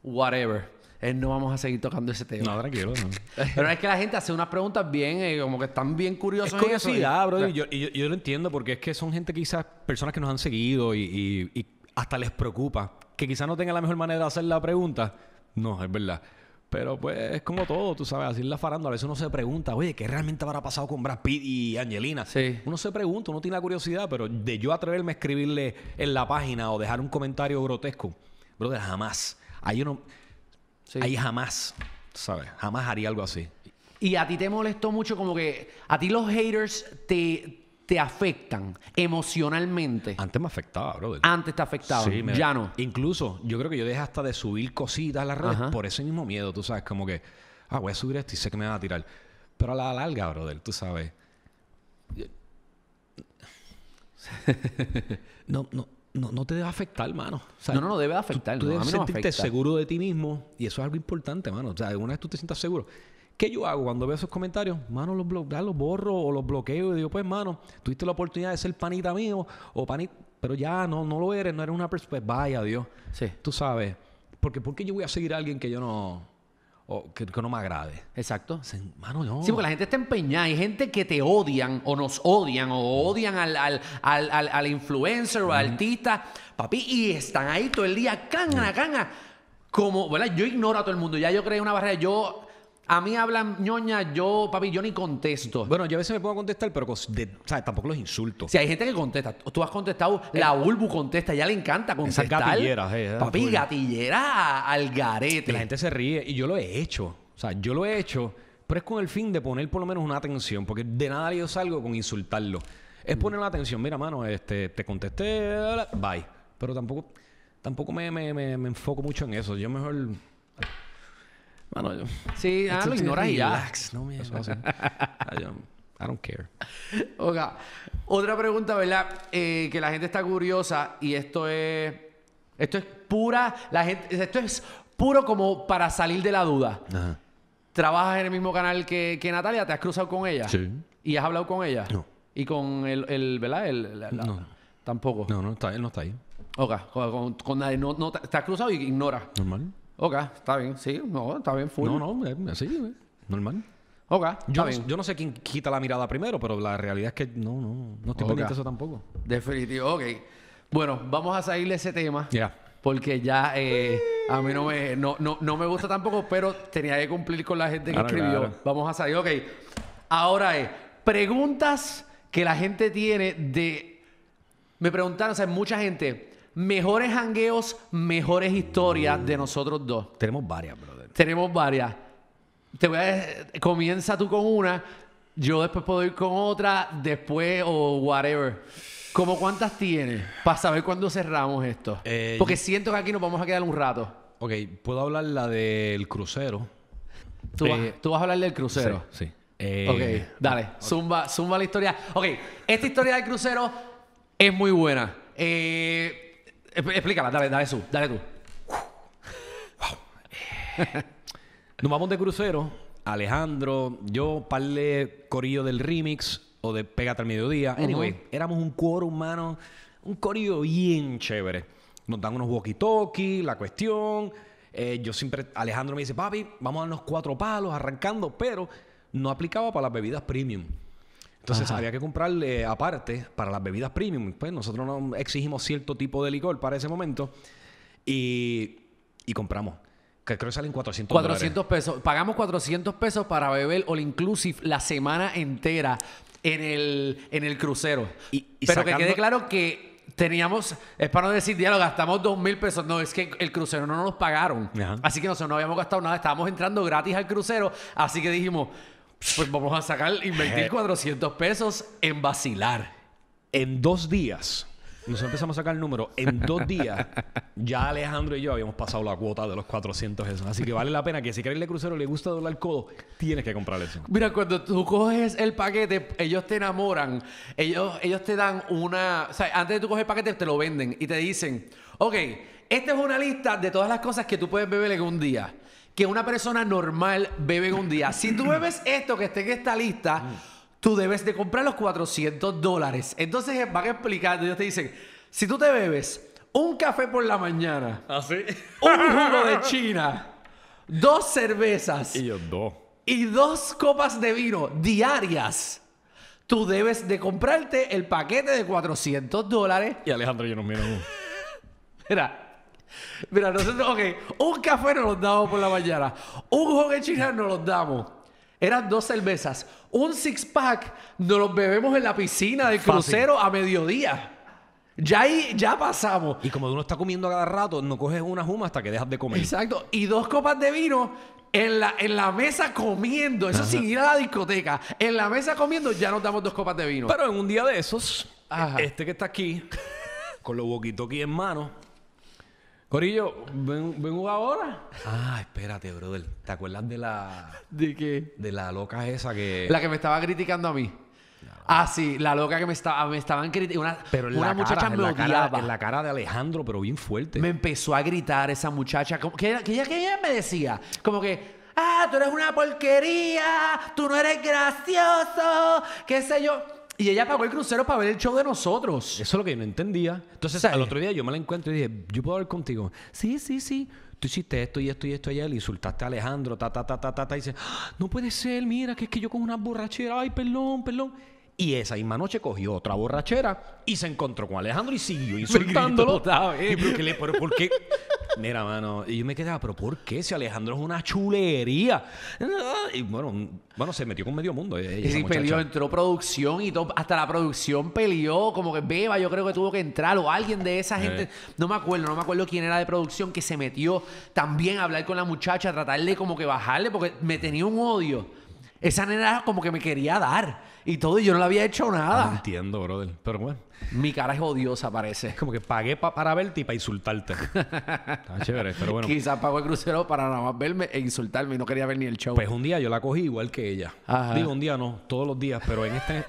whatever. no vamos a seguir tocando ese tema. No, tranquilo. No. pero es que la gente hace unas preguntas bien, como que están bien curiosos. Es curiosidad, bro. Y yo, lo entiendo porque es que son gente quizás, personas que nos han seguido y, y hasta les preocupa. Que quizás no tenga la mejor manera de hacer la pregunta. No, es verdad. Pero pues es como todo, tú sabes, así en la farándula. A veces uno se pregunta, oye, ¿qué realmente habrá pasado con Brad Pitt y Angelina? Sí. Uno se pregunta, uno tiene la curiosidad, pero de yo atreverme a escribirle en la página o dejar un comentario grotesco, brother, jamás. Ahí uno. Sí. Ahí jamás, ¿sabes? Jamás haría algo así. Y a ti te molestó mucho, como que a ti los haters te, te afectan emocionalmente. Antes me afectaba, brother. Antes te afectaba. Sí, Ya no. Incluso, yo creo que yo dejé hasta de subir cositas a la redes por ese mismo miedo, tú sabes, como que, ah, voy a subir esto y sé que me van a tirar. Pero a la larga, brother, tú sabes. no, no. No, te debe afectar, mano. no, no, no debe afectar. Tú, debes sentirte seguro de ti mismo y eso es algo importante, mano. O sea, alguna vez tú te sientas seguro. ¿Qué yo hago cuando veo esos comentarios? Mano, los, los borro o los bloqueo y digo, pues, mano, tuviste la oportunidad de ser panita mío o panita, pero ya no, no lo eres, no eres una persona. Pues vaya Dios. Sí. Tú sabes. Porque ¿por qué yo voy a seguir a alguien que yo no. que, no me agrade. Exacto. Mano, no. Sí, porque la gente está empeñada. Hay gente que te odian o nos odian o odian al, influencer o al artista, papi, y están ahí todo el día, cana, canga. Como, ¿verdad? Yo ignoro a todo el mundo. Ya yo creé una barrera. Yo a mí hablan ñoña, yo, papi, yo ni contesto. Bueno, yo a veces me puedo contestar, pero tampoco los insulto. Si hay gente que contesta, tú has contestado, eh, la Ulbu contesta, ya le encanta contestar. gatilleras, eh, eh, papi, gatillera al garete. La gente se ríe y yo lo he hecho. O sea, yo lo he hecho, pero es con el fin de poner por lo menos una atención, porque de nada yo salgo con insultarlo. Es poner la atención, mira, mano, este, te contesté, bye. Pero tampoco, tampoco me, me enfoco mucho en eso. Yo mejor no, yo. Sí, ah, lo ignoras y ya. No me eso, I don't care. Oiga, otra pregunta, ¿verdad? Eh, que la gente está curiosa y esto es. Esto es pura. La gente, esto es puro como para salir de la duda. Ajá. ¿Trabajas en el mismo canal que, que, Natalia? ¿Te has cruzado con ella? Sí. ¿Y has hablado con ella? No. ¿Y con el, el ¿verdad? no. Tampoco. No, no, está, él no está ahí. Oiga, con, con, nadie. No, no, te has cruzado y ignora? Normal. Ok, está bien, sí, no, está bien, full. No, no, eh, así, eh, normal. Ok, yo, yo no sé quién quita la mirada primero, pero la realidad es que no, no, no estoy okay. eso tampoco. Definitivo, ok. Bueno, vamos a salir de ese tema. Ya. Porque ya eh, a mí no me, no, me gusta tampoco, pero tenía que cumplir con la gente que escribió. Vamos a salir, ok. Ahora es, preguntas que la gente tiene de... Me preguntaron, o sea, mucha gente mejores hangueos, mejores historias de nosotros dos. Tenemos varias, brother. Tenemos varias. Te voy a, comienza tú con una, yo después puedo ir con otra, después o whatever. ¿Cómo cuántas tienes? Para saber cuándo cerramos esto. Eh, Porque siento que aquí nos vamos a quedar un rato. Ok, puedo hablar la del crucero. Tú, vas, eh, a hablar del crucero. Sí. ok, eh, dale, Zumba, zumba la historia. Ok, esta historia del crucero es muy buena. Eh, Explícala, dale, dale tú, dale tú. Nos vamos de crucero. Alejandro, yo, parle corillo del remix o de Pégate al Mediodía. Anyway, éramos un coro humano, un corillo bien chévere. Nos dan unos walkie-talkie, la cuestión. Eh, yo siempre, Alejandro me dice, papi, vamos a darnos cuatro palos arrancando, pero no aplicaba para las bebidas premium. Entonces había que comprarle eh, aparte para las bebidas premium. Pues nosotros no exigimos cierto tipo de licor para ese momento y, compramos. Que creo que salen 400 400 pesos. Pagamos 400 pesos para beber all inclusive la semana entera en el, en el crucero. Pero que quede claro que teníamos, es para no decir, ya lo gastamos dos mil pesos. No, es que el crucero no nos pagaron. Así que nosotros no habíamos gastado nada. Estábamos entrando gratis al crucero. Así que dijimos, pues vamos a sacar, invertir 400 eh. pesos en vacilar. En dos días, nosotros empezamos a sacar el número, en dos días ya Alejandro y yo habíamos pasado la cuota de los 400 pesos. Así que vale la pena que si quieres irle crucero le gusta doblar el codo, tienes que comprar eso. Mira, cuando tú coges el paquete, ellos te enamoran, ellos, ellos te dan una... O sea, antes de que tú coges el paquete te lo venden y te dicen, ok, esta es una lista de todas las cosas que tú puedes beber en un día que una persona normal bebe en un día. Si tú bebes esto que esté en esta lista, mm. tú debes de comprar los 400 dólares. Entonces eh, van explicar. ellos te dicen, si tú te bebes un café por la mañana, ¿Ah, un jugo de China, dos cervezas y, dos. copas de vino diarias, tú debes de comprarte el paquete de 400 dólares. Y Alejandro, yo no miro uno. Mira. Mira, nosotros, ok, un café nos lo damos por la mañana, un jugo de nos lo damos. Eran dos cervezas, un six pack nos lo bebemos en la piscina del crucero a mediodía. Ya ahí, ya pasamos. Y como uno está comiendo a cada rato, no coges una juma hasta que dejas de comer. Exacto. Y dos copas de vino en la, en la mesa comiendo. Eso sí sin ir a la discoteca. En la mesa comiendo ya nos damos dos copas de vino. Pero en un día de esos, este que está aquí, con los boquitos aquí en mano, Corillo, ven, ahora. Ah, espérate, brother. ¿Te acuerdas de la. ¿De qué? De la loca esa que. La que me estaba criticando a mí. Ah, sí, la loca que me, estaba, me estaban criticando. Pero en la muchacha cara, me en la en la cara de Alejandro, pero bien fuerte. Me empezó a gritar esa muchacha. ¿Qué ella, ella me decía, como que, ah, tú eres una porquería, tú no eres gracioso, qué sé yo. Y ella pagó el crucero para ver el show de nosotros. Eso es lo que yo no entendía. Entonces, al otro día yo me la encuentro y dije, yo puedo hablar contigo. Sí, sí, sí. Tú hiciste esto y esto y esto ayer, le insultaste a Alejandro, ta, ta, ta, ta, ta, ta. Y dice, ah, no puede ser, mira, que es que yo con una borrachera, ay, perdón, perdón. Y esa misma noche cogió otra borrachera y se encontró con Alejandro y siguió insultándolo. ¿Por qué? Mira, mano, y yo me quedaba, pero ¿por qué? Si Alejandro es una chulería. Y bueno, bueno se metió con medio mundo. Eh, y sí, entró producción y todo, hasta la producción peleó, como que Beba, yo creo que tuvo que entrar, o alguien de esa gente, eh. no me acuerdo, no me acuerdo quién era de producción que se metió también a hablar con la muchacha, a tratarle como que bajarle, porque me tenía un odio. Esa nena como que me quería dar y todo, y yo no le había hecho nada. No ah, entiendo, brother. Pero bueno. Mi cara es odiosa, parece. Como que pagué para verte y para insultarte. Está chévere, pero bueno. Quizás pagué el crucero para nada más verme e insultarme y no quería ver ni el show. Pues un día yo la cogí igual que ella. Digo, un día no, todos los días, pero en este.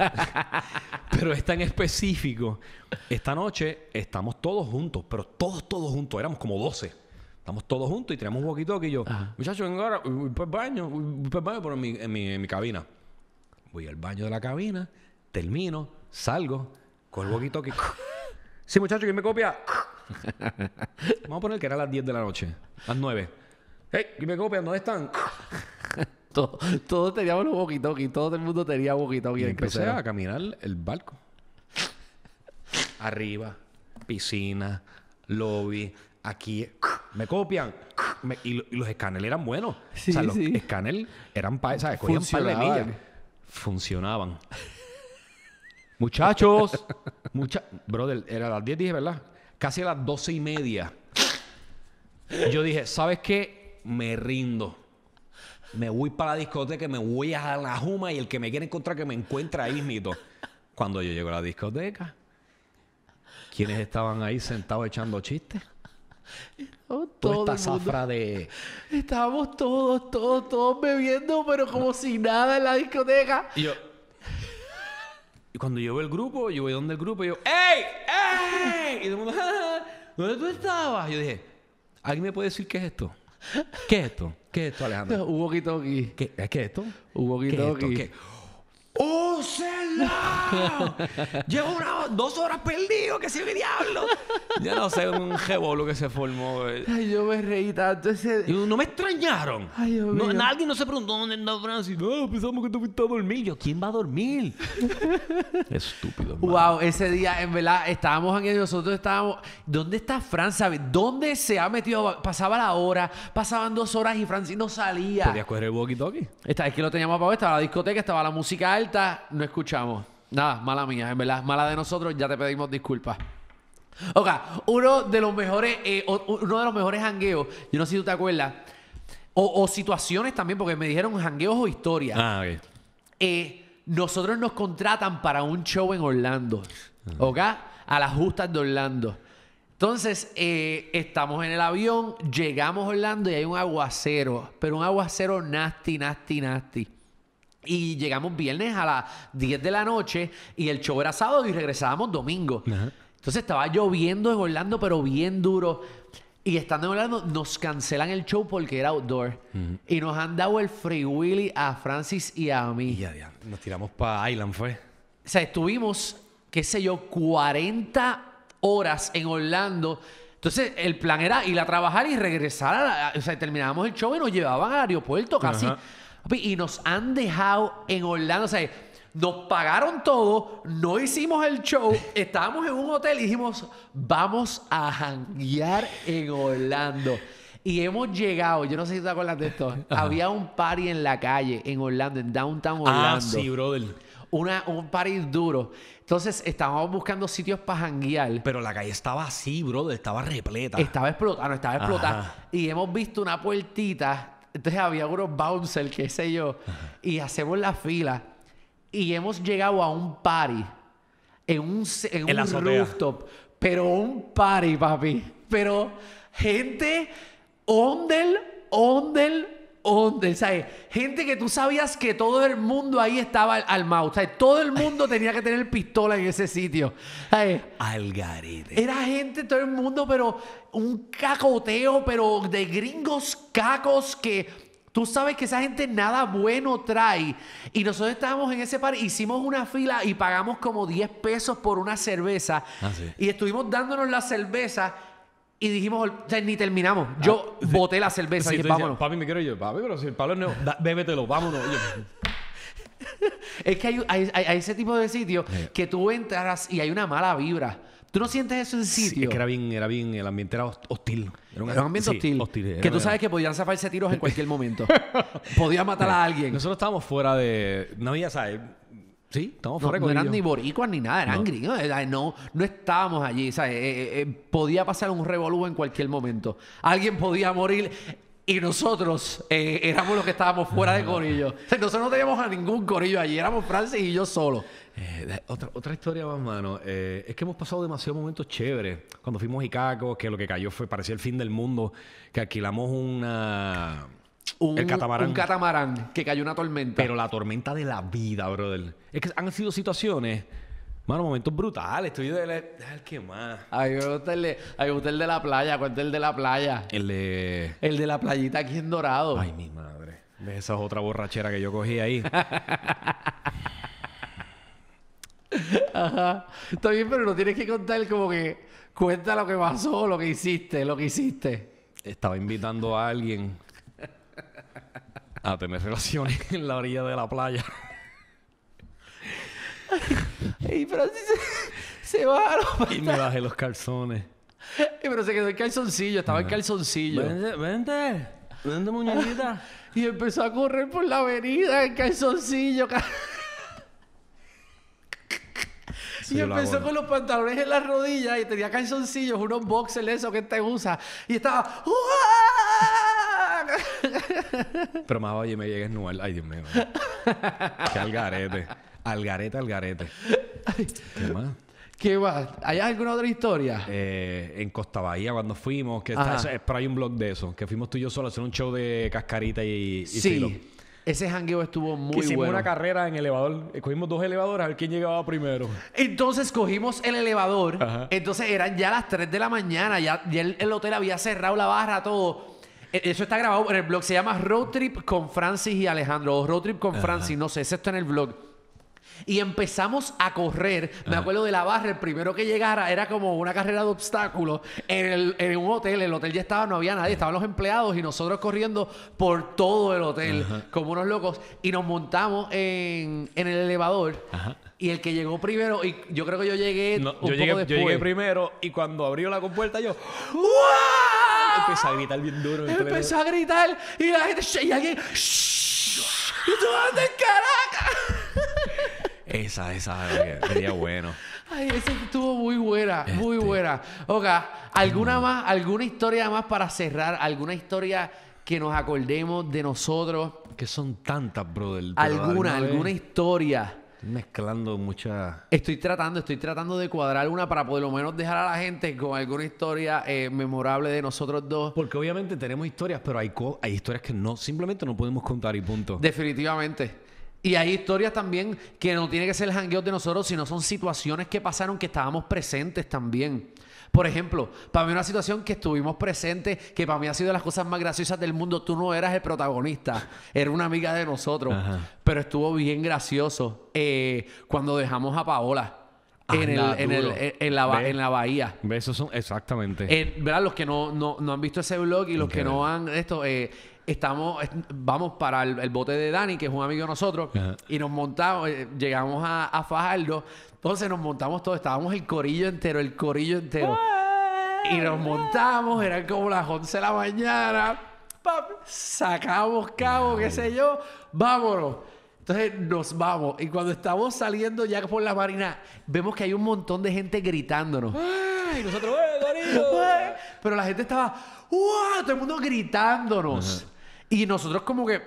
pero es en específico. Esta noche estamos todos juntos, pero todos, todos juntos. Éramos como 12. Estamos todos juntos y tenemos un walkie Y yo, muchachos, venga ahora, voy baño, voy baño, por en mi, mi, cabina. Voy al baño de la cabina, termino, salgo, con el walkie aquí. sí, muchachos, ¿quién me copia? Vamos a poner que era las 10 de la noche, las 9. Ey, ¿quién me copia? ¿Dónde están? todos todo teníamos los walkie-talkie, todo el mundo tenía walkie-talkie. Y empecé a caminar el barco. Arriba, piscina, lobby, Aquí me copian. y, los escáneres eran buenos. o sea, los escáneres eran, pa, ¿sabes? Cogían par de Funcionaban. Muchachos, mucha, brother, era las 10, dije, ¿verdad? Casi a las 12 y media. Yo dije, ¿sabes qué? Me rindo. Me voy para la discoteca, me voy a la Juma y el que me quiere encontrar que me encuentra ahí mito. Cuando yo llego a la discoteca, quienes estaban ahí sentados echando chistes? Oh, toda esta zafra de. Estábamos todos, todos, todos bebiendo, pero como si nada en la discoteca. Y yo. Y cuando yo el grupo, yo voy donde el grupo y yo. ¡Ey! ¡Ey! Y todo el mundo. ¿Dónde tú estabas? Yo dije. ¿Alguien me puede decir qué es esto? ¿Qué es esto? ¿Qué es esto, Alejandro? Hubo quito. ¿Qué, ¿Qué es esto? Hubo quito. ¿Qué es esto? ¿Qué? Llevo dos horas perdido, que el diablo. Ya no sé, un lo que se formó. Ay, yo me reí tanto ese. no me extrañaron. Ay, no, Nadie no se preguntó dónde andaba Francis. No, pensamos que tú fuiste a dormir. ¿quién va a dormir? Estúpido. Wow, ese día, en verdad, estábamos aquí nosotros estábamos. ¿Dónde está Fran? ¿Dónde se ha metido? Pasaba la hora, pasaban dos horas y Francis no salía. ¿Podías coger el walkie-talkie? Esta vez que lo teníamos apagado, estaba la discoteca, estaba la música alta, no escuchábamos. Nada, mala mía, en verdad, mala de nosotros, ya te pedimos disculpas. Ok, uno de los mejores, eh, uno de los mejores hangueos, yo no sé si tú te acuerdas, o, situaciones también, porque me dijeron hangueos o historias. Ah, ok. Eh, nosotros nos contratan para un show en Orlando, ah. ¿ok? A las justas de Orlando. Entonces, eh, estamos en el avión, llegamos a Orlando y hay un aguacero, pero un aguacero nasty, nasty, nasty. Y llegamos viernes a las 10 de la noche y el show era sábado y regresábamos domingo. Entonces estaba lloviendo en Orlando, pero bien duro. Y estando en Orlando, nos cancelan el show porque era outdoor. Y nos han dado el Free Willy a Francis y a mí. Nos tiramos para Island, fue. O sea, estuvimos, qué sé yo, 40 horas en Orlando. Entonces, el plan era ir a trabajar y regresar. A o sea, terminábamos el show y nos llevaban al aeropuerto casi. Y nos han dejado en Orlando. O sea, nos pagaron todo, no hicimos el show, estábamos en un hotel y dijimos, vamos a janguear en Orlando. Y hemos llegado, yo no sé si te acuerdas de esto, había un party en la calle, en Orlando, en Downtown ah, Orlando. Ah, sí, brother. Una, un party duro. Entonces estábamos buscando sitios para janguear. Pero la calle estaba así, brother, estaba repleta. Estaba explotada, estaba explotada. Y hemos visto una puertita entonces había unos bouncers, qué sé yo, y hacemos la fila y hemos llegado a un party en un, en, un rooftop, pero un party, papi, pero gente ondel, ondel, o ¿sabes? Gente que tú sabías que todo el mundo ahí estaba al, mouse, ¿sabes? Todo el mundo tenía que tener pistola en ese sitio, ¿sabes? Era gente, todo el mundo, pero un cacoteo, pero de gringos cacos que... Tú sabes que esa gente nada bueno trae. Y nosotros estábamos en ese par, hicimos una fila y pagamos como 10 pesos por una cerveza. Ah, y estuvimos dándonos la cerveza y dijimos, ni terminamos. Yo ah, boté la cerveza y dije, vámonos. papi, me quiero yo. Papi, pero si el Pablo es nuevo. bébetelo, vámonos. Es que hay, ese tipo de sitios que tú entras y hay una mala vibra. ¿Tú no sientes eso en sí, sitio? es que era bien, era bien, el ambiente era hostil. Era un ambiente hostil, Que tú sabes que podían zafarse tiros en cualquier momento. Podía matar a alguien. Nosotros estábamos fuera de. No había, ¿sabes? Sí, estamos fuera Corillo. no eran ni boricuas ni nada, eran no. gringos. No, no estábamos allí. Eh, eh, eh, podía pasar un revolú en cualquier momento. Alguien podía morir y nosotros éramos los que estábamos fuera de ah. corillo. nosotros no teníamos a ningún corillo allí, éramos Francis y yo solo. otra, otra, historia más, mano. es que hemos pasado demasiados momentos chéveres. Cuando fuimos a Icaco, que lo que cayó fue parecía el fin del mundo, que alquilamos una un, catamarán. que cayó una tormenta. Pero la tormenta de la vida, brother. Es que han sido situaciones. Mano, momentos brutales. Estoy de la... ¿qué más? Ay, me gusta el de, la playa. Cuenta el de la playa? El de... El de la playita aquí en Dorado. Ay, mi madre. Esa es otra borrachera que yo cogí ahí. Ajá. Está bien, pero no tienes que contar como que... Cuenta lo que pasó, lo que hiciste, lo que hiciste. Estaba invitando a alguien a tener relaciones en la orilla de la playa. y pero se, se bajaron. Y me bajé los calzones. Y pero se quedó en calzoncillo, estaba en ah. calzoncillo. Vente, vente, muñequita. y empezó a correr por la avenida ...en calzoncillo. y empezó con los pantalones en las rodillas y tenía calzoncillos, unos boxers, eso que te usa. Y estaba. Pero más oye, me llegues Noel. Ay, Dios mío. Qué algarete. Algarete, algarete. ¿Qué más? ¿Qué ¿Hay alguna otra historia? Eh, en Costa Bahía, cuando fuimos, que está, pero hay un blog de eso, que fuimos tú y yo solos a hacer un show de cascarita y, y sí. Ese jangueo estuvo muy bueno. Hicimos una carrera en elevador. Cogimos dos elevadores a ver quién llegaba primero. Entonces cogimos el elevador. Entonces eran ya las 3 de la mañana. Ya, el hotel había cerrado la barra, todo. Eh, eso está grabado en el blog. Se llama Road Trip con Francis y Alejandro. O Road Trip con Francis, no sé. Es está en el blog. Y empezamos a correr. Me acuerdo de la barra, el primero que llegara era como una carrera de obstáculos en, un hotel. El hotel ya estaba, no había nadie, estaban los empleados y nosotros corriendo por todo el hotel como unos locos. Y nos montamos en, el elevador. Y el que llegó primero, y yo creo que yo llegué un poco después. llegué primero y cuando abrió la compuerta yo empezó a gritar bien duro. Empezó a gritar y la gente. Y alguien. ¡Y tú vas en Caracas! Esa, esa, sería bueno. Ay, esa estuvo muy buena, muy este. buena. oka ¿alguna mm. más, alguna historia más para cerrar? ¿Alguna historia que nos acordemos de nosotros? Que son tantas, brother. Alguna, alguna historia Mezclando muchas... Estoy tratando, estoy tratando de cuadrar una para por lo menos dejar a la gente con alguna historia eh, memorable de nosotros dos. Porque obviamente tenemos historias, pero hay, hay historias que no, simplemente no podemos contar y punto. Definitivamente. Y hay historias también que no tiene que ser el de nosotros, sino son situaciones que pasaron que estábamos presentes también. Por ejemplo, para mí una situación que estuvimos presentes, que para mí ha sido de las cosas más graciosas del mundo, tú no eras el protagonista, era una amiga de nosotros, pero estuvo bien gracioso eh, cuando dejamos a Paola en, en, la, en la bahía. son exactamente. ¿Verdad? Los que no, no, han visto ese blog y los que no han esto, eh, estamos, vamos para el, bote de Dani, que es un amigo de nosotros, y nos montamos, eh, llegamos a, a, Fajardo, entonces nos montamos todos, estábamos el corillo entero, el corillo entero. y nos montamos, eran como las 11 de la mañana, sacamos cabo, qué sé yo, vámonos. Entonces nos vamos y cuando estamos saliendo ya por la marina, vemos que hay un montón de gente gritándonos. ¡Ay! nosotros, eh, Pero la gente estaba, ¡wow! Todo el mundo gritándonos. Y nosotros como que,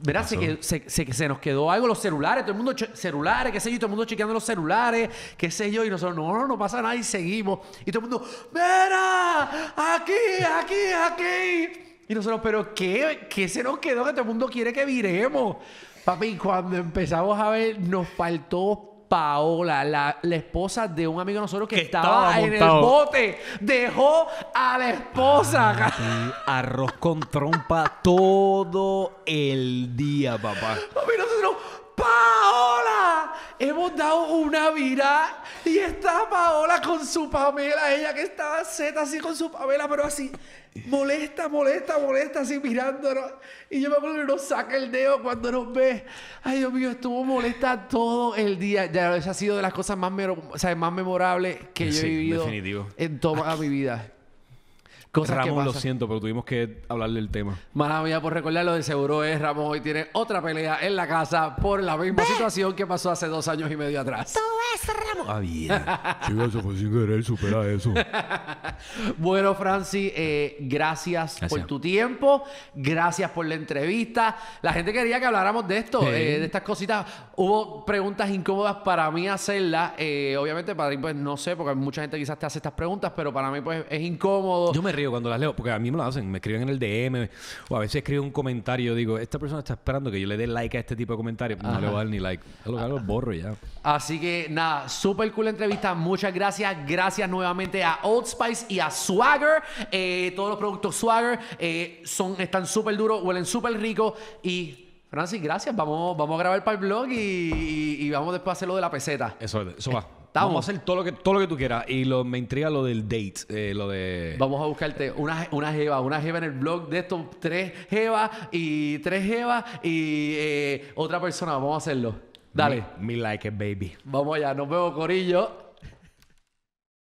¿verdad? Se, se, se, nos quedó algo, los celulares, todo el mundo, celulares, qué sé yo, todo el mundo chequeando los celulares, qué sé yo, y nosotros, no, no, no pasa nada y seguimos. Y todo el mundo, ¡mira! ¡Aquí, aquí, aquí! Y nosotros, ¿pero qué? ¿Qué se nos quedó que todo el mundo quiere que viremos? Papi, cuando empezamos a ver, nos faltó Paola, la, esposa de un amigo de nosotros que, estaba, en el bote. Dejó a la esposa. Ah, arroz con trompa todo el día, papá. Papi, nosotros Paola. Hemos dado una vida y está Paola con su Pamela, ella que estaba seta así con su Pamela, pero así molesta, molesta, molesta, así mirándonos. Y yo me acuerdo que nos saca el dedo cuando nos ve. Ay, Dios mío, estuvo molesta todo el día. Ya, esa ha sido de las cosas más, o más memorables que yo he vivido en toda mi vida. Cosas Ramón lo siento, pero tuvimos que hablarle del tema. Mala mía por recordarlo, de seguro es Ramón hoy tiene otra pelea en la casa por la misma situación que pasó hace dos años y medio atrás. Todo es Ramón Ah, bien. Chicos, eso fue sin supera eso. bueno, Francis, eh, gracias, por tu tiempo, gracias por la entrevista. La gente quería que habláramos de esto, eh, de estas cositas. Hubo preguntas incómodas para mí hacerlas. Eh, obviamente, para ti, pues no sé, porque mucha gente quizás te hace estas preguntas, pero para mí, pues es incómodo. Yo me río cuando las leo, porque a mí me lo hacen, me escriben en el DM o a veces escribo un comentario, digo, esta persona está esperando que yo le dé like a este tipo de comentarios, no le voy a dar ni like, Es lo que borro ya. Así que nada, súper cool entrevista, muchas gracias, gracias nuevamente a Old Spice y a Swagger, eh, todos los productos Swagger eh, son, están súper duros, huelen súper rico y Francis, gracias. Vamos, vamos a grabar para el blog y, vamos después a hacer lo de la peseta. Eso, eso va. Vamos a hacer todo lo que, todo lo que tú quieras. Y lo, me intriga lo del date, eh, lo de... Vamos a buscarte una, una jeva, una jeva en el blog de estos tres jevas y tres jevas y eh, otra persona. Vamos a hacerlo. Dale. Me like baby. Vamos allá. Nos vemos, Corillo.